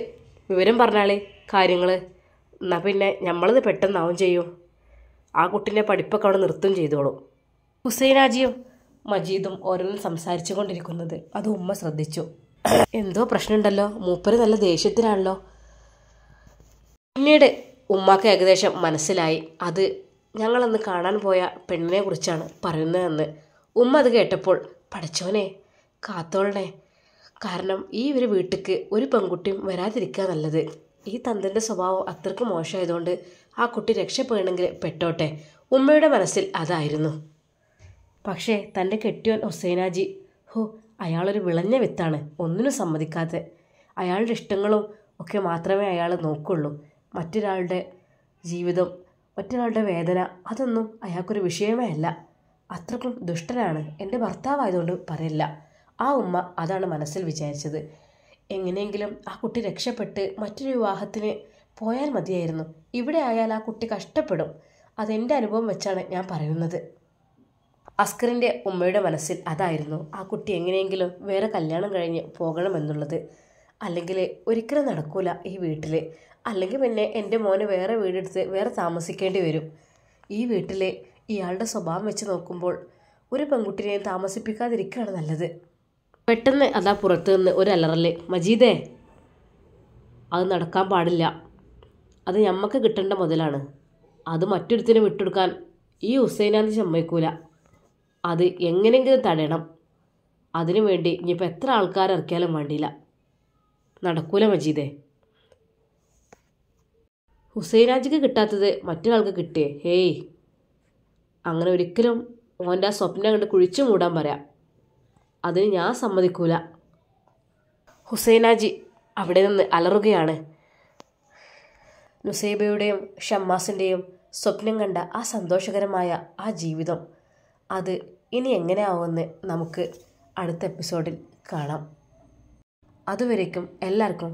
വിവരം പറഞ്ഞാളേ കാര്യങ്ങൾ എന്നാൽ പിന്നെ നമ്മളത് പെട്ടെന്നാവും ചെയ്യും ആ കുട്ടീൻ്റെ പഠിപ്പൊക്കെ അവിടെ നൃത്തം ചെയ്തോളും ഹുസൈനാജിയും മജീദും ഓരോന്നും സംസാരിച്ചു കൊണ്ടിരിക്കുന്നത് അത് ഉമ്മ ശ്രദ്ധിച്ചു എന്തോ പ്രശ്നമുണ്ടല്ലോ മൂപ്പര് നല്ല ദേഷ്യത്തിനാണല്ലോ പിന്നീട് ഉമ്മാക്ക് ഏകദേശം മനസ്സിലായി അത് ഞങ്ങളന്ന് കാണാൻ പോയ പെണ്ണിനെ കുറിച്ചാണ് പറയുന്നതെന്ന് ഉമ്മ അത് കേട്ടപ്പോൾ പഠിച്ചോനെ കാത്തോളണേ കാരണം ഈ ഒരു വീട്ടിക്ക് ഒരു പെൺകുട്ടിയും വരാതിരിക്കുക നല്ലത് ഈ തന്തിൻ്റെ സ്വഭാവം അത്രക്ക് മോശമായതുകൊണ്ട് ആ കുട്ടി രക്ഷപ്പെടണമെങ്കിൽ പെട്ടോട്ടെ ഉമ്മയുടെ മനസ്സിൽ അതായിരുന്നു പക്ഷേ തൻ്റെ കെട്ടിയോൻ ഹുസൈനാജി ഹോ അയാളൊരു വിളഞ്ഞ വിത്താണ് ഒന്നിനും സമ്മതിക്കാതെ അയാളുടെ ഇഷ്ടങ്ങളും ഒക്കെ മാത്രമേ അയാൾ നോക്കുള്ളൂ മറ്റൊരാളുടെ ജീവിതം മറ്റൊരാളുടെ വേദന അതൊന്നും അയാൾക്കൊരു വിഷയമേ അല്ല അത്രക്കും ദുഷ്ടനാണ് എൻ്റെ ഭർത്താവായതുകൊണ്ട് പറയില്ല ആ ഉമ്മ അതാണ് മനസ്സിൽ വിചാരിച്ചത് എങ്ങനെയെങ്കിലും ആ കുട്ടി രക്ഷപ്പെട്ട് മറ്റൊരു വിവാഹത്തിന് പോയാൽ മതിയായിരുന്നു ഇവിടെ ആയാൽ ആ കുട്ടി കഷ്ടപ്പെടും അതെൻ്റെ അനുഭവം വെച്ചാണ് ഞാൻ പറയുന്നത് അസ്കറിൻ്റെ ഉമ്മയുടെ മനസ്സിൽ അതായിരുന്നു ആ കുട്ടി എങ്ങനെയെങ്കിലും വേറെ കല്യാണം കഴിഞ്ഞ് പോകണമെന്നുള്ളത് അല്ലെങ്കിൽ ഒരിക്കലും നടക്കൂല ഈ വീട്ടിൽ അല്ലെങ്കിൽ പിന്നെ എൻ്റെ മോനെ വേറെ വീടെടുത്ത് വേറെ താമസിക്കേണ്ടി വരും ഈ വീട്ടിലെ ഇയാളുടെ സ്വഭാവം വെച്ച് നോക്കുമ്പോൾ ഒരു പെൺകുട്ടിനെയും താമസിപ്പിക്കാതിരിക്കുകയാണ് നല്ലത് പെട്ടെന്ന് അതാ പുറത്തു നിന്ന് ഒരു അലറല് മജീദേ അത് നടക്കാൻ പാടില്ല അത് ഞമ്മക്ക് കിട്ടേണ്ട മുതലാണ് അത് മറ്റൊരുത്തിനെ വിട്ടെടുക്കാൻ ഈ ഹുസൈനാന്ന് ചമ്മയ്ക്കൂല അത് എങ്ങനെയെങ്കിലും തടയണം അതിനുവേണ്ടി ഇനിയിപ്പോൾ എത്ര ആൾക്കാരെ ഇറക്കിയാലും വേണ്ടിയില്ല നടക്കൂല മജീദേ ഹുസൈനാജിക്ക് കിട്ടാത്തത് മറ്റൊരാൾക്ക് കിട്ടിയേ ഹേയ് അങ്ങനെ ഒരിക്കലും ഓൻ്റെ ആ സ്വപ്നം കണ്ട് കുഴിച്ചു മൂടാൻ പറയാം അതിന് ഞാൻ സമ്മതിക്കൂല ഹുസൈനാജി അവിടെ നിന്ന് അലറുകയാണ് നുസൈബയുടെയും ഷമ്മാസിൻ്റെയും സ്വപ്നം കണ്ട ആ സന്തോഷകരമായ ആ ജീവിതം അത് ഇനി എങ്ങനെയാവുമെന്ന് നമുക്ക് അടുത്ത എപ്പിസോഡിൽ കാണാം അതുവരേക്കും എല്ലാവർക്കും